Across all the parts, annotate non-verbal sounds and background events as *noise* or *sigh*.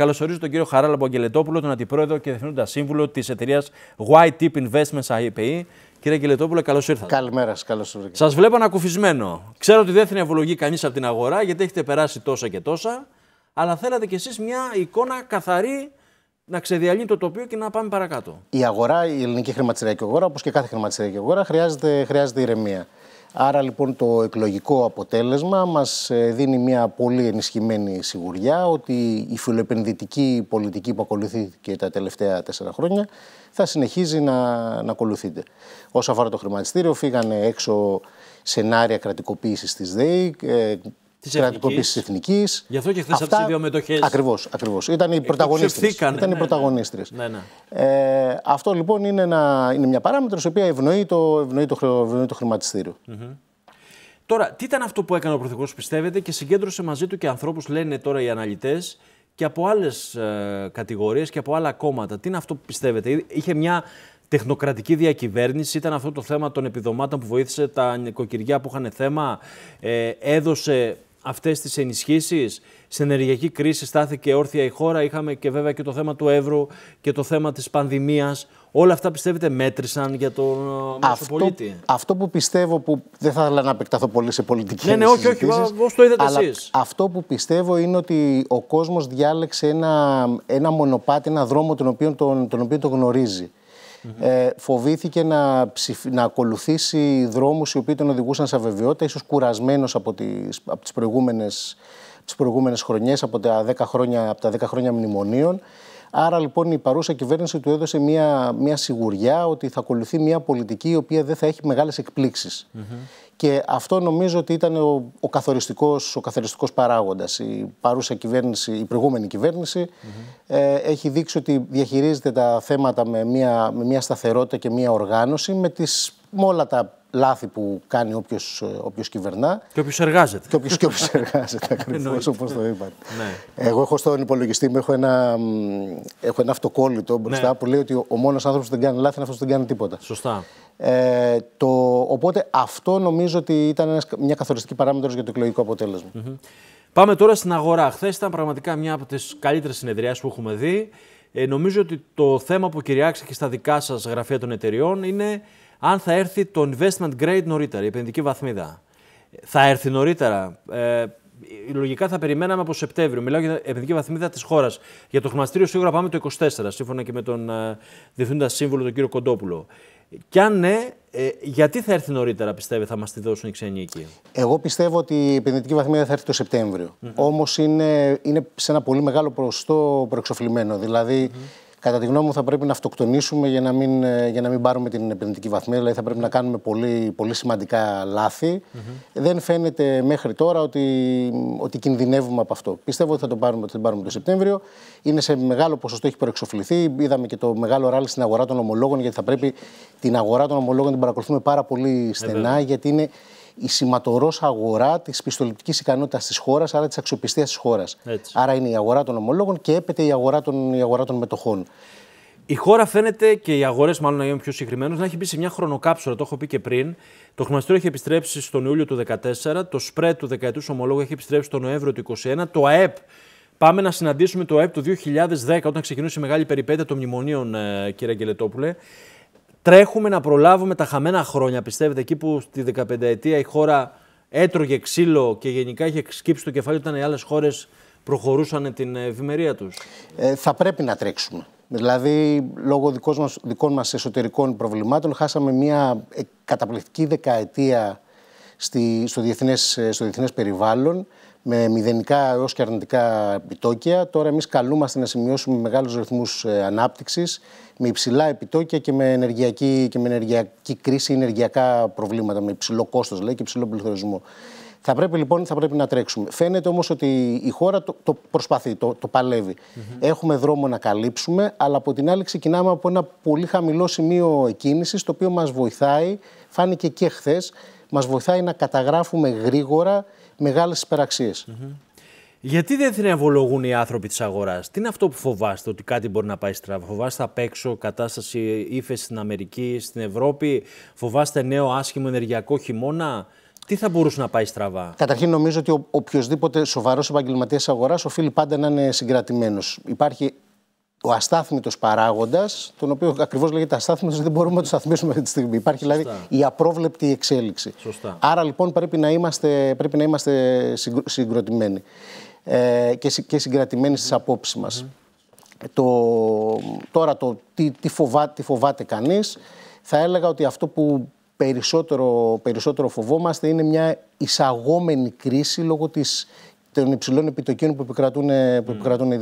Καλωσορίζω τον κύριο Χαράλαμπο Αγγελετόπουλο, τον Αντιπρόεδρο και Διευθύνοντα Σύμβουλο της εταιρείας White Tip Investments IPE. Κύριε Αγγελετόπουλο, καλώς ήρθατε. Καλημέρα σας, καλώς ήρθατε. Σας βλέπω ανακουφισμένο. Ξέρω ότι δεν θα ευλογεί κανείς από την αγορά γιατί έχετε περάσει τόσα και τόσα. Αλλά θέλατε κι εσείς μια εικόνα καθαρή να ξεδιαλύνει το τοπίο και να πάμε παρακάτω. Η αγορά, η ελληνική χρηματιστηριακή αγορά, όπως και κάθε χρηματιστηριακή αγορά, χρειάζεται, χρειάζεται ηρεμία. Άρα λοιπόν το εκλογικό αποτέλεσμα μας ε, δίνει μια πολύ ενισχυμένη σιγουριά ότι η φιλοεπενδυτική πολιτική που ακολουθήθηκε τα τελευταία τέσσερα χρόνια θα συνεχίζει να, να ακολουθείται. Όσο αφορά το χρηματιστήριο φύγανε έξω σενάρια κρατικοποίησης της ΔΕΗ, ε, Της κρατικοποίησης της εθνικής. Γι' αυτό και χθες από τι δύο μετοχέ. Ακριβώς, ακριβώς. Ήταν οι πρωταγωνίστρες. Ναι, ήταν ναι, ναι, Ναι, Ε, αυτό λοιπόν είναι, ένα, είναι μια παράμετρος η οποία ευνοεί το, ευνοεί το, ευνοεί το χρηματιστήριο. Τώρα, τι ήταν αυτό που έκανε ο Πρωθυπουργός, πιστεύετε, και συγκέντρωσε μαζί του και ανθρώπους, λένε τώρα οι αναλυτές, και από άλλες ε, κατηγορίες και από άλλα κόμματα. Τι είναι αυτό που πιστεύετε, είχε μια τεχνοκρατική διακυβέρνηση, ήταν αυτό το θέμα των επιδομάτων που βοήθησε τα νοικοκυριά που είχαν θέμα, ε, έδωσε αυτές τις ενισχύσεις. Στην ενεργειακή κρίση στάθηκε όρθια η χώρα. Είχαμε και βέβαια και το θέμα του εύρου και το θέμα της πανδημίας. Όλα αυτά πιστεύετε μέτρησαν για τον ε, αυτό, πολίτη. Αυτό που πιστεύω που δεν θα ήθελα να επεκταθώ πολύ σε πολιτική Ναι, ναι, όχι, όχι, το είδατε αλλά Αυτό που πιστεύω είναι ότι ο κόσμος διάλεξε ένα, ένα μονοπάτι, ένα δρόμο τον οποίο τον, τον, οποίο τον γνωρίζει. Ε, φοβήθηκε να, να ακολουθήσει δρόμους οι οποίοι τον οδηγούσαν σε αβεβαιότητα, ίσως κουρασμένος από τις, από τις προηγούμενες τις προηγούμενες χρονιές, από τα 10 χρόνια, από τα 10 χρόνια μνημονίων. Άρα λοιπόν η παρούσα κυβέρνηση του έδωσε μια, μια σιγουριά ότι θα ακολουθεί μια πολιτική η οποία δεν θα έχει μεγάλες και αυτό νομίζω ότι ήταν ο, ο καθοριστικός, ο καθοριστικός παράγοντας. Η παρούσα κυβέρνηση, η προηγούμενη κυβέρνηση, ε, έχει δείξει ότι διαχειρίζεται τα θέματα με μια, μια σταθερότητα και μια οργάνωση με, τις, με όλα τα λάθη που κάνει όποιος ε, όποιος κυβερνά. Και όποιος εργάζεται. Και όποιος όποιος εργάζεται, *laughs* ακριβώς όπως το είπατε. Ναι. Εγώ έχω στον υπολογιστή μου έχω ένα, έχω ένα αυτοκόλλητο μπροστά ναι. που λέει ότι ο μόνος άνθρωπος που δεν κάνει λάθη είναι αυτός που δεν κάνει τίποτα. Σωστά. Ε, το, οπότε αυτό νομίζω ότι ήταν μια καθοριστική παράμετρος για το εκλογικό αποτέλεσμα. Πάμε τώρα στην αγορά. Χθες ήταν πραγματικά μια από τις καλύτερες συνεδριάσεις που έχουμε δει. Ε, νομίζω ότι το θέμα που κυριάξει και στα δικά σας γραφεία των εταιριών είναι αν θα έρθει το investment grade νωρίτερα, η επενδυτική βαθμίδα. Θα έρθει νωρίτερα. Ε, λογικά θα περιμέναμε από Σεπτέμβριο. Μιλάω για την επενδυτική βαθμίδα της χώρας. Για το χρηματιστήριο σίγουρα πάμε το 24, σύμφωνα και με τον ε, διευθύνοντα σύμβολο τον κύριο Κοντόπουλο. Και αν ναι, ε, γιατί θα έρθει νωρίτερα, πιστεύετε, θα μας τη δώσουν οι ξένοι εκεί. Εγώ πιστεύω ότι η επενδυτική βαθμίδα θα έρθει το σεπτεμβριο mm Όμως είναι, είναι σε ένα πολύ μεγάλο ποσοστό προεξοφλημένο. Δηλαδή, Κατά τη γνώμη μου, θα πρέπει να αυτοκτονήσουμε για να μην, ε, για να μην πάρουμε την επενδυτική βαθμία. Δηλαδή, θα πρέπει να κάνουμε πολύ, πολύ σημαντικά λάθη. Δεν φαίνεται μέχρι τώρα ότι, ότι κινδυνεύουμε από αυτό. Πιστεύω ότι θα το πάρουμε, θα πάρουμε το Σεπτέμβριο. Είναι σε μεγάλο ποσοστό, έχει προεξοφληθεί. Είδαμε και το μεγάλο ράλι στην αγορά των ομολόγων, γιατί θα πρέπει την αγορά των ομολόγων να την παρακολουθούμε πάρα πολύ στενά, γιατί είναι η σηματορός αγορά της πιστοληπτικής ικανότητας της χώρας, άρα της αξιοπιστίας της χώρας. Άρα είναι η αγορά των ομολόγων και έπεται η αγορά των, η αγορά των μετοχών. Η χώρα φαίνεται και οι αγορές, μάλλον να είμαι πιο συγκεκριμένο, να έχει μπει σε μια χρονοκάψουρα. Το έχω πει και πριν. Το χρηματιστήριο έχει επιστρέψει στον Ιούλιο του 2014. Το σπρέτ του δεκαετούς ομολόγου έχει επιστρέψει τον Νοέμβριο του 2021. Το ΑΕΠ Πάμε να συναντήσουμε το ΑΕΠ του 2010, όταν ξεκινούσε η μεγάλη περιπέτεια των μνημονίων, ε, κύριε Αγγελετόπουλε. Τρέχουμε να προλάβουμε τα χαμένα χρόνια, πιστεύετε, εκεί που στη 15η αιτία η η έτρωγε ξύλο και γενικά είχε σκύψει το κεφάλι όταν οι άλλες χώρες προχωρούσαν την ευημερία τους. Ε, θα πρέπει να τρέξουμε. Δηλαδή, λόγω δικών μας, δικών μας εσωτερικών προβλημάτων, χάσαμε μια ε, καταπληκτική δεκαετία στη, στο διεθνές, ε, στο διεθνές περιβάλλον με μηδενικά έως και αρνητικά επιτόκια. Τώρα, εμείς καλούμαστε να σημειώσουμε μεγάλους ρυθμούς ε, ανάπτυξης, με υψηλά επιτόκια και με ενεργειακή, και με ενεργειακή κρίση, ενεργειακά προβλήματα, με υψηλό κόστος λεει και υψηλό πληθωρισμό. Θα πρέπει λοιπόν θα πρέπει να τρέξουμε. Φαίνεται όμως ότι η χώρα το, το προσπαθεί, το, το παλευει Έχουμε δρόμο να καλύψουμε, αλλά από την άλλη ξεκινάμε από ένα πολύ χαμηλό σημείο εκκίνησης, το οποίο μας βοηθάει, φάνηκε και χθες, μας βοηθάει να καταγράφουμε γρήγορα μεγάλες υπεραξίες. Γιατί δεν θριαμβολογούν οι άνθρωποι της αγοράς, Τι είναι αυτό που φοβάστε, ότι κάτι μπορεί να πάει στραβά. Φοβάστε απ' έξω κατάσταση ύφεση στην Αμερική, στην Ευρώπη, φοβάστε νέο άσχημο ενεργειακό χειμώνα. Τι θα μπορούσε να πάει στραβά. Καταρχήν, νομίζω ότι οποιοδήποτε σοβαρός επαγγελματίας αγοράς οφείλει πάντα να είναι συγκρατημένος. Υπάρχει ο αστάθμητος παράγοντας, τον οποίο ακριβώς λέγεται αστάθμητος, δεν μπορούμε να το σταθμίσουμε αυτή τη στιγμή. Υπάρχει δηλαδή η απρόβλεπτη εξέλιξη. Σωστά. Άρα λοιπόν πρέπει να είμαστε, πρέπει να είμαστε συγκροτημένοι ε, και, και συγκρατημένοι στις απόψεις μας. Mm-hmm. Το, τώρα το τι, τι, φοβά, τι φοβάται κανείς, θα έλεγα ότι αυτό που περισσότερο, περισσότερο φοβόμαστε είναι μια εισαγόμενη κρίση λόγω της των υψηλών επιτοκίων που επικρατούν, που επικρατούν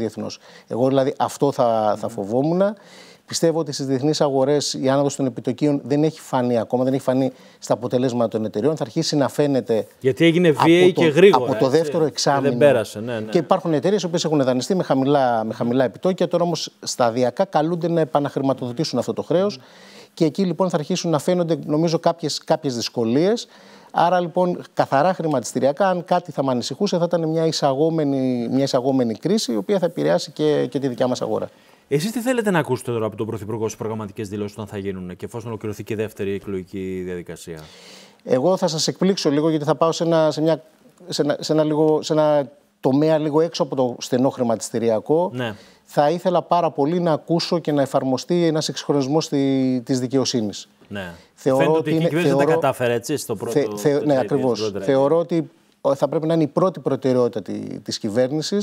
Εγώ δηλαδή αυτό θα, θα φοβόμουν. Πιστεύω ότι στις διεθνείς αγορές η άνοδος των επιτοκίων δεν έχει φανεί ακόμα, δεν έχει φανεί στα αποτελέσματα των εταιριών. Θα αρχίσει να φαίνεται. Γιατί έγινε βίαιη και γρήγορα. Από το δεύτερο εξάμεινο. Δεν πέρασε, ναι, ναι. Και υπάρχουν εταιρείες που έχουν δανειστεί με χαμηλά, με επιτόκια, τώρα όμως σταδιακά καλούνται να επαναχρηματοδοτήσουν αυτό το χρέος. Και εκεί λοιπόν θα αρχίσουν να φαίνονται νομίζω κάποιες δυσκολίες. Άρα λοιπόν, καθαρά χρηματιστηριακά, αν κάτι θα με ανησυχούσε, θα ήταν μια εισαγόμενη, μια εισαγόμενη κρίση, η οποία θα επηρεάσει και, και τη δικιά μας αγορά. Εσείς τι θέλετε να ακούσετε τώρα από τον Πρωθυπουργό στις προγραμματικές δηλώσεις όταν θα γίνουν και εφόσον ολοκληρωθεί και η δεύτερη εκλογική διαδικασία. Εγώ θα σας εκπλήξω λίγο, γιατί θα πάω σε ένα, σε μια, σε ένα, λίγο, σε ένα τομέα λίγο έξω από το στενό χρηματιστηριακό. Ναι θα ήθελα πάρα πολύ να ακούσω και να εφαρμοστεί ένας εξυγχρονισμός της δικαιοσύνης. Ναι. Θεωρώ ότι η δεν τα κατάφερε έτσι στο πρώτο. ναι, ακριβώ. Θεωρώ ότι θα πρέπει να είναι η πρώτη προτεραιότητα τη κυβέρνηση,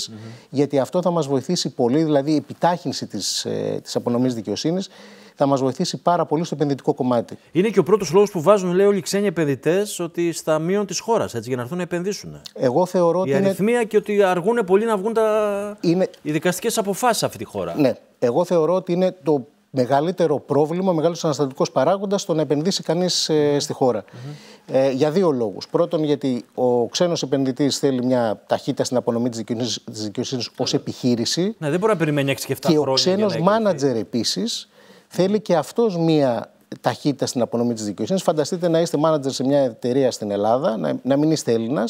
γιατί αυτό θα μας βοηθήσει πολύ, δηλαδή η επιτάχυνση της της ε, απονομής δικαιοσύνης θα μας βοηθήσει πάρα πολύ στο επενδυτικό κομμάτι. Είναι και ο πρώτος λόγος που βάζουν, λέει, όλοι οι ξένοι επενδυτές ότι στα μείον της χώρας για να έρθουν να επενδύσουν. Εγώ θεωρώ η ότι. Η αριθμία και ότι αργούν πολύ να βγουν τα... είναι... οι δικαστικές αποφάσεις σε αυτή τη χώρα. Ναι. Εγώ θεωρώ ότι είναι το μεγαλύτερο πρόβλημα, ο μεγάλο αναστατικός παράγοντας στο να επενδύσει κανείς ε, στη χώρα. Mm-hmm. Ε, για δύο λόγους. Πρώτον, γιατί ο ξένος επενδυτής θέλει μια ταχύτητα στην απονομή της δικαιοσύνης ως επιχείρηση. Ναι, δεν μπορεί να περιμένει 6 και 7 χρόνια. Και ο ξένο μάνατζερ επίσης θέλει και αυτός μία ταχύτητα στην απονομή της δικαιοσύνης. Φανταστείτε να είστε μάνατζερ σε μια εταιρεία στην Ελλάδα, να, να μην είστε Έλληνας,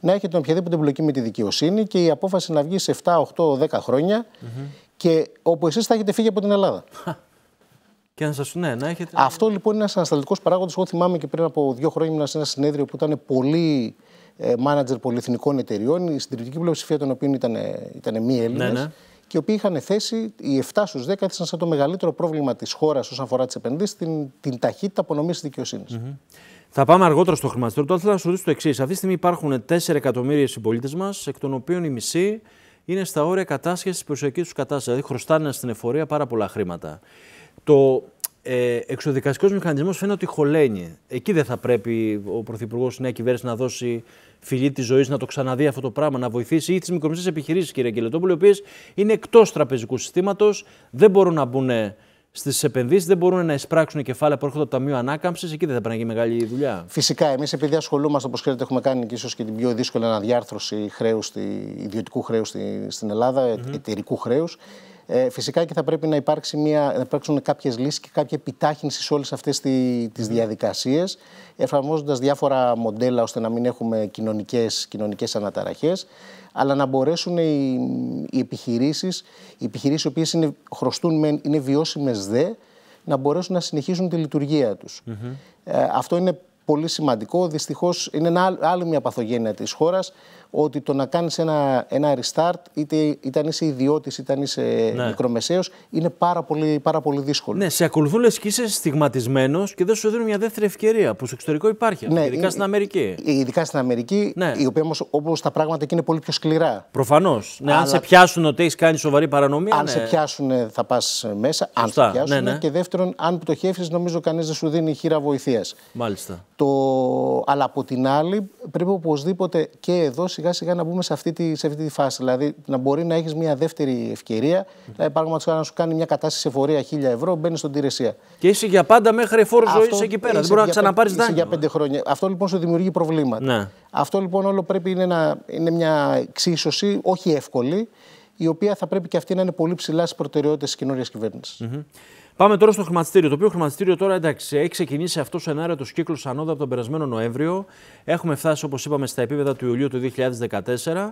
να έχετε οποιαδήποτε εμπλοκή με τη δικαιοσύνη και η απόφαση να βγει σε 7, 8, 10 χρονια και όπου εσείς θα έχετε φύγει από την Ελλάδα. *laughs* Και να σας, ναι, να έχετε... Αυτό λοιπόν είναι ένας ανασταλτικός παράγοντας. Εγώ θυμάμαι και πριν από δύο χρόνια ήμουν σε ένα συνέδριο που ήταν πολύ ε, μάνατζερ πολυεθνικών εταιριών, η συντηρητική πλειοψηφία των οποίων ήταν, ε, ήταν μη ναι, Έλληνες. Ναι και οι οποίοι είχαν θέσει, οι 7 στου 10 έθεσαν σαν το μεγαλύτερο πρόβλημα της χώρας όσον αφορά τις επενδύσεις, την, την ταχύτητα απονομής της δικαιοσύνης. Mm Θα πάμε αργότερα στο χρηματιστήριο. Τώρα θέλω να σου ρωτήσω το εξής. Αυτή τη στιγμή υπάρχουν 4 εκατομμύρια συμπολίτες μας, εκ των οποίων η μισή είναι στα όρια κατάσχεσης της προσωπική τους κατάστασης. Δηλαδή χρωστάνε στην εφορία πάρα πολλά χρήματα. Το ε, εξοδικαστικό μηχανισμός φαίνεται ότι χωλαίνει. Εκεί δεν θα πρέπει ο Πρωθυπουργός τη Νέα Κυβέρνηση να δώσει φιλή της ζωής, να το ξαναδεί αυτό το πράγμα, να βοηθήσει ή τις μικρομεσαίες επιχειρήσεις, κύριε Κελετόπουλο, οι οποίες είναι εκτός τραπεζικού συστήματος, δεν μπορούν να μπουν στις επενδύσεις, δεν μπορούν να εισπράξουν κεφάλαια που έρχονται από το Ταμείο Ανάκαμψης. Εκεί δεν θα πρέπει να γίνει μεγάλη δουλειά. Φυσικά, εμείς επειδή ασχολούμαστε, όπως ξέρετε, έχουμε κάνει και ίσως και την πιο δύσκολη αναδιάρθρωση χρέους, ιδιωτικού χρέους στην Ελλάδα, mm -hmm. εταιρικού χρέους. Ε, φυσικά και θα πρέπει να, υπάρξει μια, να υπάρξουν κάποιες λύσεις και κάποια επιτάχυνση σε όλες αυτές τις διαδικασίες, εφαρμόζοντας διάφορα μοντέλα ώστε να μην έχουμε κοινωνικές κοινωνικές αναταραχές, αλλά να μπορέσουν οι, επιχειρήσεις, οι επιχειρήσεις οι οποίες είναι, χρωστούν, είναι βιώσιμες δε, να μπορέσουν να συνεχίσουν τη λειτουργία τους. Ε, αυτό είναι πολύ σημαντικό. Δυστυχώς είναι άλλη μια παθογένεια της χώρας ότι το να κάνεις ένα, ένα restart, είτε, είσαι ιδιώτης, είτε είσαι ναι. μικρομεσαίος, είναι πάρα πολύ, δύσκολο. Ναι, σε ακολουθούν λες και είσαι στιγματισμένος και δεν σου δίνουν μια δεύτερη ευκαιρία που στο εξωτερικό υπάρχει. Ναι, ειδικά ε, στην Αμερική. Ε, ειδικά στην Αμερική, ναι. η οποία όπως τα πράγματα εκεί είναι πολύ πιο σκληρά. Προφανώς. Ναι, Αν σε πιάσουν ότι έχεις κάνει σοβαρή παρανομία. Αν ναι. σε πιάσουν, ε, θα πας μέσα. Αν σε πιάσουν. Ναι, ναι, και δεύτερον, αν πτωχεύσεις, νομίζω κανείς δεν σου δίνει χείρα βοηθείας. Μάλιστα. Το... Αλλά από την άλλη, πρέπει οπωσδήποτε και εδώ σιγά σιγά σιγά να μπούμε σε αυτή τη, σε αυτή τη φάση. Δηλαδή να μπορεί να έχεις μια δεύτερη ευκαιρία, mm. παράδειγμα να σου κάνει μια κατάσταση σε φορεία 1000 ευρώ, μπαίνεις στον Τηρεσία. Και είσαι για πάντα μέχρι φόρο ζωής εκεί πέρα. Δεν μπορεί να ξαναπάρει δάνειο. για πέντε χρόνια. Αυτό λοιπόν σου δημιουργεί προβλήματα. Ναι. Αυτό λοιπόν όλο πρέπει είναι, να, είναι μια εξίσωση, όχι εύκολη, η οποία θα πρέπει και αυτή να είναι πολύ ψηλά στις προτεραιότητες της καινούργια κυβέρνηση. Πάμε τώρα στο χρηματιστήριο. Το οποίο χρηματιστήριο τώρα εντάξει, έχει ξεκινήσει αυτό ο ενάρετο κύκλο ανόδα από τον περασμένο Νοέμβριο. Έχουμε φτάσει, όπως είπαμε, στα επίπεδα του Ιουλίου του 2014.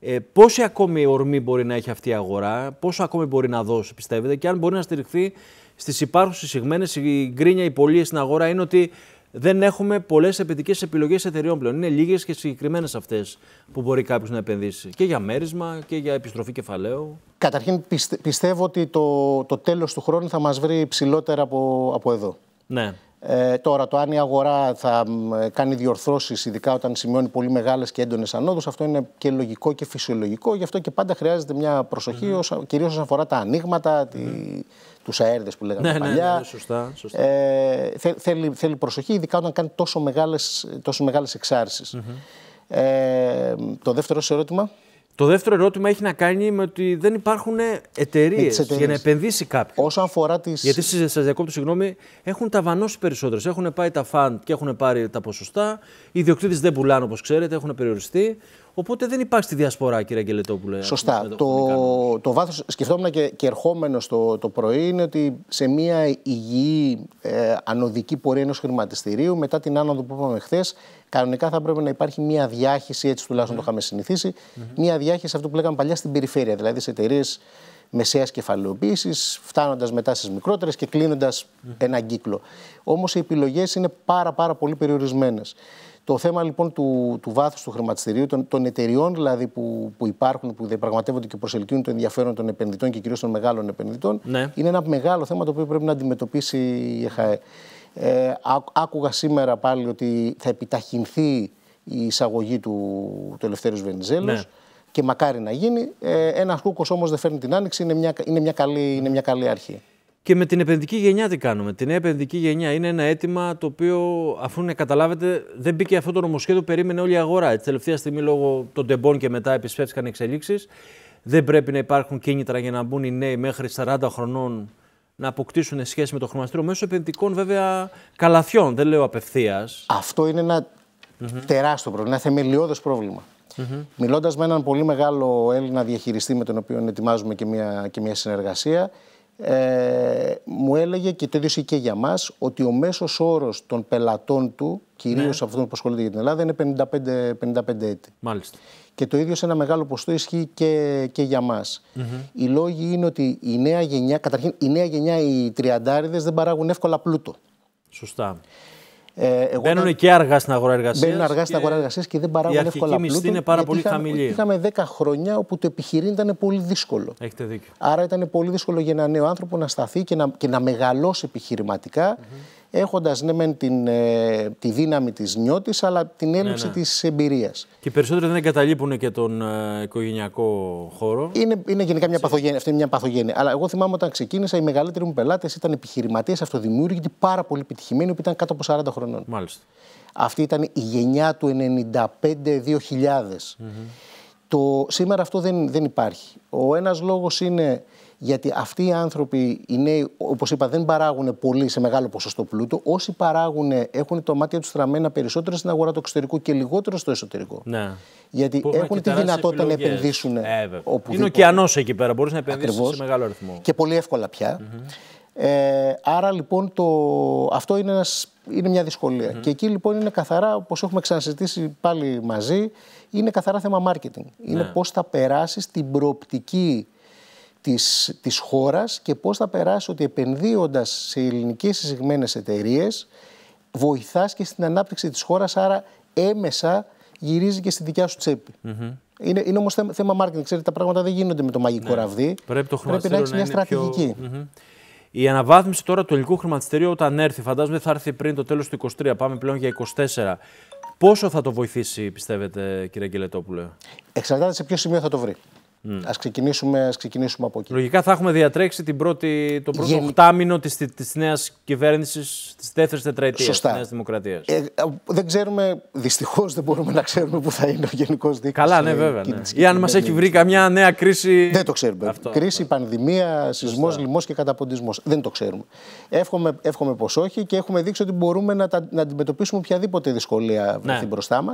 Ε, πόση ακόμη ορμή μπορεί να έχει αυτή η αγορά, πόσο ακόμη μπορεί να δώσει, πιστεύετε, και αν μπορεί να στηριχθεί στις υπάρχουσες συγμένες. Η γκρίνια, η πωλή στην αγορά είναι ότι δεν έχουμε πολλές επενδυτικέ επιλογέ εταιρεών πλέον. Είναι λίγες και συγκεκριμένες αυτές που μπορεί κάποιος να επενδύσει. Και για μέρισμα και για επιστροφή κεφαλαίου. Καταρχήν, πιστεύω ότι το, το τέλος του χρόνου θα μας βρει ψηλότερα από, από εδώ. Ναι. Ε, τώρα, το αν η αγορά θα ε, κάνει διορθώσεις, ειδικά όταν σημειώνει πολύ μεγάλες και έντονες ανόδους, αυτό είναι και λογικό και φυσιολογικό, γι' αυτό και πάντα χρειάζεται μια προσοχή, mm κυρίως όσον αφορά τα ανοίγματα, mm -hmm. τους αέρδες που λέγαμε ναι, παλιά. Ναι, ναι, ναι, σωστά. σωστά. Ε, θέλει, θέλει προσοχή, ειδικά όταν κάνει τόσο μεγάλες, τόσο ε, το δεύτερο ερώτημα. Το δεύτερο ερώτημα έχει να κάνει με ότι δεν υπάρχουν εταιρείες για να επενδύσει κάποιο. Όσον αφορά τις. Γιατί σας διακόπτω, συγγνώμη, έχουν ταβανώσει περισσότερες. Έχουν πάει τα φαντ και έχουν πάρει τα ποσοστά. Οι ιδιοκτήτες δεν πουλάνε όπως ξέρετε, έχουν περιοριστεί. Οπότε δεν υπάρχει στη διασπορά, κύριε Αγγελετόπουλε. Σωστά. Το, το, βάθος, σκεφτόμουν και, και ερχόμενο το, το πρωί, είναι ότι σε μια υγιή ε, ανωδική πορεία ενός χρηματιστηρίου, μετά την άνοδο που είπαμε χθες, κανονικά θα πρέπει να υπάρχει μια διάχυση, έτσι τουλάχιστον το ναι. είχαμε συνηθίσει, ναι. μια διάχυση αυτό που λέγαμε παλιά στην περιφέρεια, δηλαδή σε εταιρείες μεσαίας κεφαλαιοποίησης, φτάνοντας μετά στις μικρότερες και κλείνοντας mm. Ναι. έναν κύκλο. Όμως οι επιλογές είναι πάρα, πάρα πολύ περιορισμένες. Το θέμα λοιπόν του, του βάθους του χρηματιστηρίου, των, των εταιριών δηλαδή που, που υπάρχουν, που διαπραγματεύονται και προσελκύουν το ενδιαφέρον των επενδυτών και κυρίως των μεγάλων επενδυτών, ναι. είναι ένα μεγάλο θέμα το οποίο πρέπει να αντιμετωπίσει η ΕΧΑΕ. Ε, άκουγα σήμερα πάλι ότι θα επιταχυνθεί η εισαγωγή του, του Ελευθέρους Βενιζέλο. Ναι. Και μακάρι να γίνει. Ε, ένας κούκος όμως δεν φέρνει την άνοιξη. Είναι μια, είναι, μια καλή, είναι μια καλή αρχή. Και με την επενδυτική γενιά τι κάνουμε. Την νέα επενδυτική γενιά είναι ένα αίτημα το οποίο, αφού να καταλάβετε, δεν μπήκε αυτό το νομοσχέδιο που περίμενε όλη η αγορά. Τη τελευταία στιγμή, λόγω των τεμπών και μετά, επισπεύστηκαν εξελίξεις. Δεν πρέπει να υπάρχουν κίνητρα για να μπουν οι νέοι μέχρι 40 χρονών να αποκτήσουν σχέση με το χρηματιστήριο μέσω επενδυτικών βέβαια καλαθιών. Δεν λέω απευθείας. Αυτό είναι ένα mm τεράστιο πρόβλημα, ένα θεμελιώδες πρόβλημα. Mm Μιλώντας με έναν πολύ μεγάλο Έλληνα διαχειριστή με τον οποίο ετοιμάζουμε και μια συνεργασία, ε, μου έλεγε και το ίδιο και για μας ότι ο μέσος όρος των πελατών του, κυρίως ναι. αυτών που ασχολούνται για την Ελλάδα, είναι 55, 55 έτη. Μάλιστα. Και το ίδιο σε ένα μεγάλο ποστό ισχύει και, και για μας. Mm-hmm. Οι λόγοι είναι ότι η νέα γενιά, καταρχήν η νέα γενιά, οι τριαντάριδες δεν παράγουν εύκολα πλούτο. Σωστά. Ε, Μπαίνουν και αργά στην αγορά εργασίας. Μπαίνουν αργά στην αγορά εργασίας και δεν παράγουν εύκολα Η μισθή είναι πάρα πολύ είχαμε, χαμηλή. Είχαμε 10 χρόνια όπου το επιχειρήν ήταν πολύ δύσκολο. Έχετε δίκιο. Άρα ήταν πολύ δύσκολο για ένα νέο άνθρωπο να σταθεί και να, και να μεγαλώσει επιχειρηματικά έχοντας ναι, μεν ε, τη δύναμη της νιώτης, αλλά την ναι, έλλειψη ναι, ναι. της εμπειρίας. Και οι περισσότεροι δεν εγκαταλείπουν και τον ε, οικογενειακό χώρο. Είναι, είναι γενικά μια παθογένεια. Αυτή είναι μια παθογένεια. Αλλά εγώ θυμάμαι όταν ξεκίνησα, οι μεγαλύτεροι μου πελάτες ήταν επιχειρηματίες, αυτοδημιούργητοι, πάρα πολύ επιτυχημένοι, που ήταν κάτω από 40 χρονών. Μάλιστα. Αυτή ήταν η γενιά του 95-2000. Το, σήμερα αυτό δεν, δεν υπάρχει. Ο ένας λόγος είναι γιατί αυτοί οι άνθρωποι, οι νέοι, όπως είπα, δεν παράγουν πολύ σε μεγάλο ποσοστό πλούτο. Όσοι παράγουν έχουν τα μάτια τους στραμμένα περισσότερο στην αγορά του εξωτερικού και λιγότερο στο εσωτερικό. Ναι. Γιατί έχουν τη δυνατότητα να επενδύσουν. Ε, Είναι ωκεανός εκεί πέρα, μπορείς να επενδύσεις σε μεγάλο αριθμό. Και πολύ εύκολα πια. Ε, άρα λοιπόν το... αυτό είναι, ένας... είναι μια δυσκολια Και εκεί λοιπόν είναι καθαρά, όπως έχουμε ξανασυζητήσει πάλι μαζί, είναι καθαρά θέμα marketing. Είναι ναι. πώς θα περάσεις την προοπτική της, της χώρας και πώς θα περάσει ότι επενδύοντας σε ελληνικές συζηγμένες εταιρείες, βοηθάς και στην ανάπτυξη της χώρας, άρα έμεσα γυρίζει και στη δικιά σου τσέπη. Mm -hmm. Είναι, είναι όμως θέμα marketing. Ξέρετε, τα πράγματα δεν γίνονται με το μαγικό ναι. ραβδί. Πρέπει, το Πρέπει να έχεις μια στρατηγική. Πιο... Η αναβάθμιση τώρα του ελληνικού χρηματιστηρίου όταν έρθει, φαντάζομαι θα έρθει πριν το τέλος του 23, πάμε πλέον για 24. Πόσο θα το βοηθήσει, πιστεύετε, κύριε Γκελετόπουλε, Εξαρτάται σε ποιο σημείο θα το βρει. Mm. Ας, ξεκινήσουμε, ξεκινήσουμε από εκεί. Λογικά θα έχουμε διατρέξει την πρώτη, το πρώτο Γεν... οχτάμινο της, της νέας κυβέρνησης, της δεύτερης τετραετίας Δημοκρατία. της ε, ε, δεν ξέρουμε, Δυστυχώς δεν μπορούμε να ξέρουμε που θα είναι ο γενικός δείκτης. Καλά, ναι, ε, βέβαια. Ναι. Ή αν μας έχει βρει καμιά νέα κρίση. Δεν το ξέρουμε. κρίση, ναι. πανδημία, σεισμός λοιμός και καταποντισμός. Δεν το ξέρουμε. Εύχομαι, εύχομαι πως όχι και έχουμε δείξει ότι μπορούμε να, τα, να αντιμετωπίσουμε οποιαδήποτε δυσκολία ναι. βρεθεί ναι. μπροστά μα.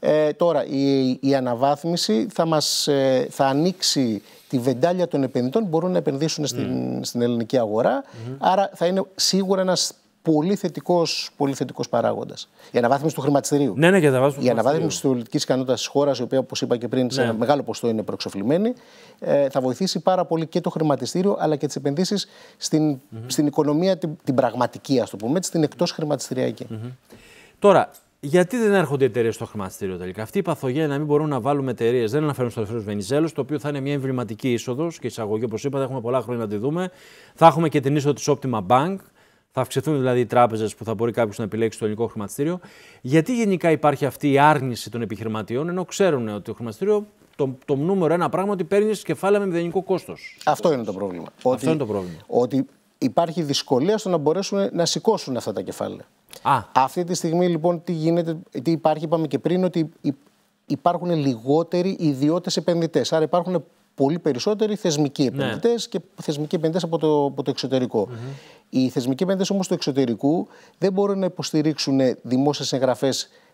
Ε, τώρα, η, η αναβάθμιση θα, μας, ε, θα ανοίξει τη βεντάλια των επενδυτών που μπορούν να επενδύσουν στην, στην ελληνική αγορά. Mm. Άρα θα είναι σίγουρα ένας πολύ θετικός πολύ θετικός παράγοντας. Η αναβάθμιση του χρηματιστηρίου. Ναι, ναι, για Η αναβάθμιση της πολιτικής ικανότητας της χώρας, η οποία, όπως είπα και πριν, σε ναι. ένα μεγάλο ποστό είναι προξοφλημένη, ε, θα βοηθήσει πάρα πολύ και το χρηματιστήριο, αλλά και τις επενδύσεις στην, στην οικονομία, την, την πραγματική, ας το πούμε έτσι, την εκτός χρηματιστηριακή. Τώρα, γιατί δεν έρχονται εταιρείες στο χρηματιστήριο τελικά. Αυτή η παθογένεια να μην μπορούμε να βάλουμε εταιρείες. Δεν αναφέρουμε στο ελευθερό Βενιζέλος, το οποίο θα είναι μια εμβληματική είσοδος και εισαγωγή, όπως είπατε, έχουμε πολλά χρόνια να τη δούμε. Θα έχουμε και την είσοδο της Optima Bank. Θα αυξηθούν δηλαδή οι τράπεζες που θα μπορεί κάποιος να επιλέξει το ελληνικό χρηματιστήριο. Γιατί γενικά υπάρχει αυτή η άρνηση των επιχειρηματιών, ενώ ξέρουν ότι το χρηματιστήριο το, το νούμερο ένα πράγμα ότι παίρνει κεφάλαια με μηδενικό κόστος. Αυτό είναι το πρόβλημα. Αυτό ότι, είναι το πρόβλημα. Ότι υπάρχει δυσκολία στο να μπορέσουν να σηκώσουν αυτά τα κεφάλαια. Αυτή τη στιγμή λοιπόν τι γίνεται, τι υπάρχει, είπαμε και πριν, ότι υπάρχουν λιγότεροι ιδιώτες επενδυτές. Άρα υπάρχουν πολύ περισσότεροι θεσμικοί ναι. επενδυτές και θεσμικοί επενδυτές από το, από το εξωτερικο mm-hmm. Οι θεσμικοί επενδυτές όμως του εξωτερικού δεν μπορούν να υποστηρίξουν δημόσιες εγγραφές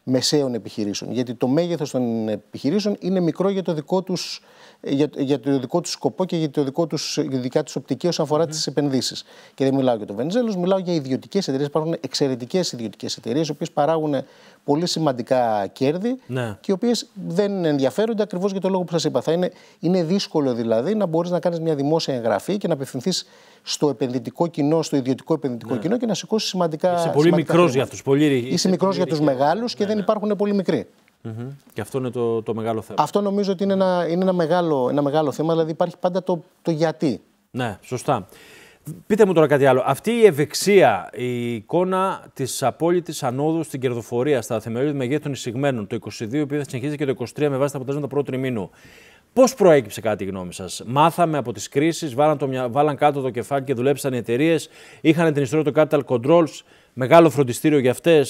μεσαίων επιχειρήσεων. Γιατί το μέγεθος των επιχειρήσεων είναι μικρό για το δικό τους για, για το δικό τους σκοπό και για, το δικό τους, τη δικιά τους οπτική όσον αφορά mm. τις επενδύσεις. Και δεν μιλάω για το Βενιζέλος, μιλάω για ιδιωτικές εταιρείες. Υπάρχουν εξαιρετικές ιδιωτικές εταιρείες, οι οποίες παράγουν πολύ σημαντικά κέρδη ναι. και οι οποίες δεν ενδιαφέρονται ακριβώς για το λόγο που σας είπα. Θα είναι, δύσκολο δηλαδή να μπορείς να κάνεις μια δημόσια εγγραφή και να απευθυνθείς στο επενδυτικό κοινό, στο ιδιωτικό επενδυτικό ναι. κοινό και να σηκώσεις σημαντικά. Είσαι πολύ μικρό για Είσαι, μικρός για τους μεγάλους ναι, και δεν ναι. υπάρχουν πολύ μικροί. Και αυτό είναι το, το μεγάλο θέμα. Αυτό νομίζω ότι είναι ένα, ένα, μεγάλο, μεγάλο θέμα, δηλαδή υπάρχει πάντα το, το γιατί. Ναι, σωστά. Πείτε μου τώρα κάτι άλλο. Αυτή η ευεξία, η εικόνα της απόλυτης ανόδου στην κερδοφορία στα θεμελιώδη μεγέθη των εισηγμένων, το 22 που θα συνεχίζει και το 23 με βάση τα αποτελέσματα πρώτου τριμήνου. Πώς προέκυψε κάτι η γνώμη σας, Μάθαμε από τις κρίσεις, βάλαν, βάλαν κάτω το κεφάλι και δουλέψαν οι εταιρείες, είχαν την ιστορία του Capital Controls, μεγάλο φροντιστήριο για αυτές.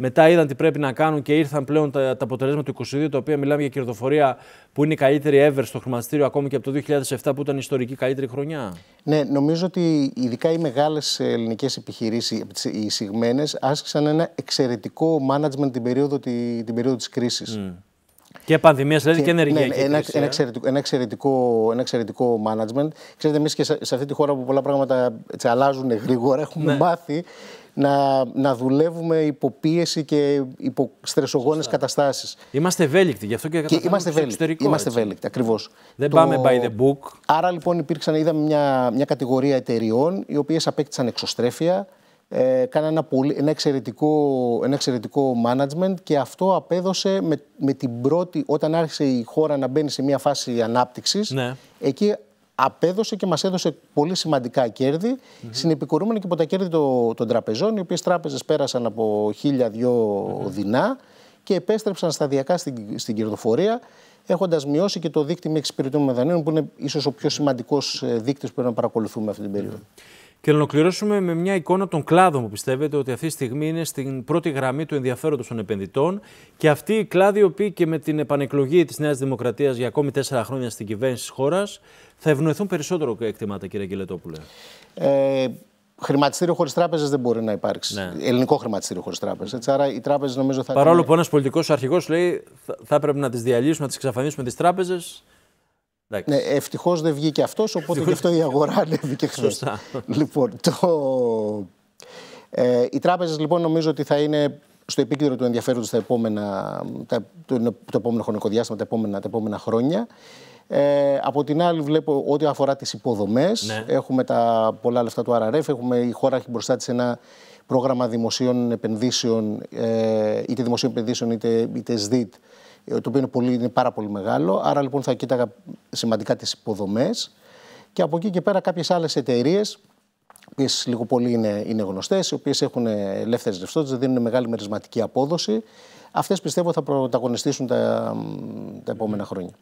Μετά είδαν τι πρέπει να κάνουν και ήρθαν πλέον τα, τα αποτελέσματα του 2022, τα οποία μιλάμε για κερδοφορία που είναι η καλύτερη ever στο χρηματιστήριο, ακόμη και από το 2007 που ήταν η ιστορική καλύτερη χρονιά. Ναι, νομίζω ότι ειδικά οι μεγάλες ελληνικές επιχειρήσεις, ε, οι συγμένες, άσκησαν ένα εξαιρετικό management την περίοδο, την, περίοδο της κρίσης. Mm. Και πανδημίας, δηλαδή και, και ενεργειακή. Ναι, ένα, ένα, ε. εξαιρετικό, ένα, εξαιρετικό, ένα εξαιρετικό management. Ξέρετε, εμείς και σε, αυτή τη χώρα που πολλά πράγματα ε, αλλάζουν γρήγορα, έχουμε ναι. μάθει να, να δουλεύουμε υπό πίεση και υπό στρεσογόνες καταστάσεις. Είμαστε ευέλικτοι, γι' αυτό και, και είμαστε στο εξωτερικό. Είμαστε ευέλικτοι, ακριβώς. Δεν πάμε by the book. Άρα λοιπόν υπήρξαν, είδαμε μια, μια κατηγορία εταιριών οι οποίες απέκτησαν εξωστρέφεια, ε, κάνανε ένα, πολύ, ένα, εξαιρετικό, ένα εξαιρετικό management και αυτό απέδωσε με, με την πρώτη, όταν άρχισε η χώρα να μπαίνει σε μια φάση ανάπτυξης, ναι. εκεί απέδωσε και μας έδωσε πολύ σημαντικά κέρδη, mm και από τα κέρδη των, των τραπεζών, οι οποίες τράπεζες πέρασαν από χίλια δυο mm δεινά και επέστρεψαν σταδιακά στην, στην κερδοφορία, έχοντας μειώσει και το δίκτυο με εξυπηρετούμενων δανείων, που είναι ίσως ο πιο σημαντικός ε, δείκτης που πρέπει να παρακολουθούμε αυτή την περίοδο. Και να ολοκληρώσουμε με μια εικόνα των κλάδων που πιστεύετε ότι αυτή τη στιγμή είναι στην πρώτη γραμμή του ενδιαφέροντος των επενδυτών. Και αυτοί οι κλάδοι, οι οποίοι και με την επανεκλογή της Νέας Δημοκρατίας για ακόμη τέσσερα χρόνια στην κυβέρνηση της χώρας, θα ευνοηθούν περισσότερο εκτιμάτα, κύριε Γκελετόπουλε. Ε, χρηματιστήριο χωρίς τράπεζες δεν μπορεί να υπάρξει. Ναι. Ελληνικό χρηματιστήριο χωρίς τράπεζες. Άρα οι τράπεζες νομίζω θα. Παρόλο που ένας πολιτικός αρχηγός λέει θα, θα πρέπει να τις διαλύσουμε, να τις εξαφανίσουμε τις τράπεζες, ναι, Ευτυχώς δεν βγήκε αυτός, οπότε γι' αυτό η αγορά ανέβηκε *laughs* χθε. Λοιπόν, το... ε, οι τράπεζες λοιπόν νομίζω ότι θα είναι στο επίκεντρο του ενδιαφέροντος τα επόμενα, τα, το, το, επόμενο χρονικό διάστημα, τα επόμενα, τα επόμενα χρόνια. Ε, από την άλλη βλέπω ό,τι αφορά τις υποδομές, ναι. έχουμε τα πολλά λεφτά του RRF, έχουμε, η χώρα έχει μπροστά της ένα πρόγραμμα δημοσίων επενδύσεων, ε, είτε δημοσίων επενδύσεων είτε, είτε ΣΔΙΤ, ε, το οποίο είναι, πολύ, είναι πάρα πολύ μεγάλο. Άρα λοιπόν θα κοίταγα σημαντικά τις υποδομές και από εκεί και πέρα κάποιες άλλες εταιρείες οποίες λίγο πολύ είναι, είναι γνωστές, οι οποίες έχουν ελεύθερες ρευστότητες, δίνουν μεγάλη μερισματική απόδοση. Αυτές πιστεύω θα πρωταγωνιστήσουν τα, τα επόμενα χρόνια.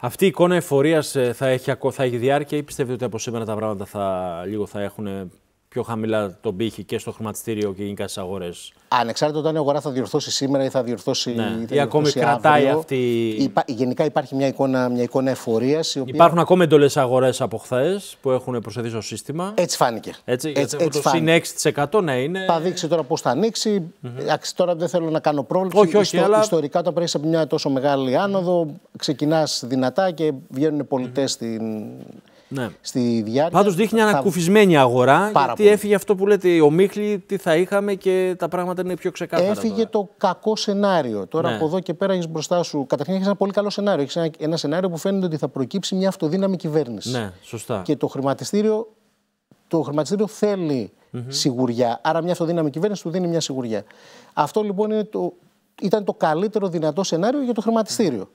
Αυτή η εικόνα εφορίας ε, θα, έχει, θα διάρκεια ή πιστεύετε ότι από σήμερα τα πράγματα θα, λίγο θα έχουν πιο χαμηλά τον πύχη και στο χρηματιστήριο και γενικά στις αγορές. Ανεξάρτητα όταν η αγορά θα διορθώσει σήμερα ή θα διορθώσει. Ναι. Ή, θα ή ακόμη κρατάει αυτή. Υπά... Γενικά υπάρχει μια εικόνα, μια εικόνα εφορίας. Οποία... Υπάρχουν ακόμα εντολές αγορές από χθες που έχουν προσθεθεί στο σύστημα. Έτσι φάνηκε. Έτσι, έτσι, έτσι το συν 6% να είναι. Θα δείξει τώρα πώς θα ανοιξει mm Τώρα δεν θέλω να κάνω πρόβλημα. Όχι, όχι, Ιστο... αλλά... Ιστορικά όταν παίρνει από μια τόσο μεγάλη άνοδο, ξεκινάς δυνατά και βγαίνουν πολιτές mm στην ναι. Στη διάρκεια. Πάντως δείχνει θα... ανακουφισμένη αγορά. Πάρα γιατί πολύ. έφυγε αυτό που λέτε, ο Μίχλι, τι θα είχαμε και τα πράγματα είναι πιο ξεκάθαρα. Έφυγε το κακό σενάριο. Τώρα ναι. από εδώ και πέρα έχεις μπροστά σου. Καταρχήν έχεις ένα πολύ καλό σενάριο. Έχεις ένα, ένα σενάριο που φαίνεται ότι θα προκύψει μια αυτοδύναμη κυβέρνηση. Ναι, σωστά. Και το χρηματιστήριο, το χρηματιστήριο θέλει mm σιγουριά. Άρα μια αυτοδύναμη κυβέρνηση του δίνει μια σιγουριά. Αυτό λοιπόν είναι το, ήταν το καλύτερο δυνατό σενάριο για το χρηματιστήριο.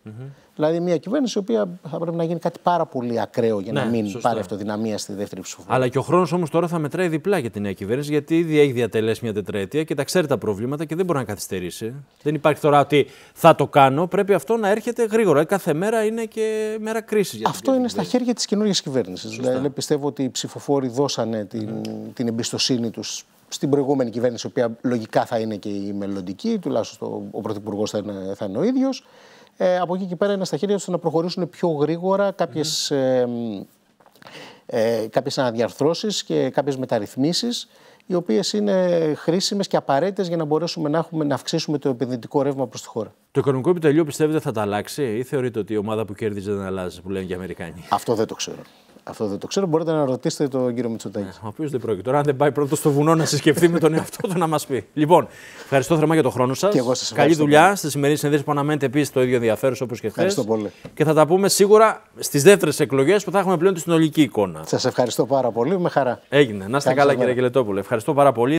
Δηλαδή, μια κυβέρνηση η οποία θα πρέπει να γίνει κάτι πάρα πολύ ακραίο για ναι, να μην σωστά. πάρει αυτοδυναμία στη δεύτερη ψηφοφορία. Αλλά και ο χρόνος όμως τώρα θα μετράει διπλά για τη νέα κυβέρνηση, γιατί ήδη έχει διατελέσει μια τετραετία και τα ξέρει τα προβλήματα και δεν μπορεί να καθυστερήσει. Δεν υπάρχει τώρα ότι θα το κάνω. Πρέπει αυτό να έρχεται γρήγορα. Ε, κάθε μέρα είναι και μέρα κρίσης. Αυτό είναι στα χέρια της καινούργιας κυβέρνησης. Δηλαδή, πιστεύω ότι οι ψηφοφόροι δώσανε την, την εμπιστοσύνη τους στην προηγούμενη κυβέρνηση, η οποία λογικά θα είναι και η μελλοντική, τουλάχιστον ο Πρωθυπουργός θα, είναι, θα είναι ο ίδιος. Ε, από εκεί και πέρα είναι στα χέρια τους να προχωρήσουν πιο γρήγορα κάποιες. Mm. Ε, ε, κάποιες αναδιαρθρώσεις και κάποιες μεταρρυθμίσεις, οι οποίες είναι χρήσιμες και απαραίτητες για να μπορέσουμε να, έχουμε, να αυξήσουμε το επενδυτικό ρεύμα προς τη χώρα. Το οικονομικό επιτελείο πιστεύετε θα τα αλλάξει ή θεωρείτε ότι η ομάδα που κέρδιζε δεν αλλάζει που λένε και οι Αμερικάνοι. Αυτό δεν το ξέρω. Αυτό δεν το ξέρω. Μπορείτε να ρωτήσετε τον κύριο Μητσοτάκη. Ε, ο οποίος δεν πρόκειται. Τώρα, αν δεν πάει πρώτο στο βουνό να συσκεφτεί με τον εαυτό του να μας πει. Λοιπόν, ευχαριστώ θερμά για τον χρόνο σας. Καλή δουλειά στη σημερινή συνέντευξη που αναμένεται επίσης το ίδιο ενδιαφέρον όπως και χθε. Και θα τα πούμε σίγουρα στις δεύτερες εκλογές που θα έχουμε πλέον τη συνολική εικόνα. Σας ευχαριστώ πάρα πολύ. Με χαρά. Έγινε. Να είστε καλά, κύριε Κελετόπουλο. Ευχαριστώ πάρα πολύ.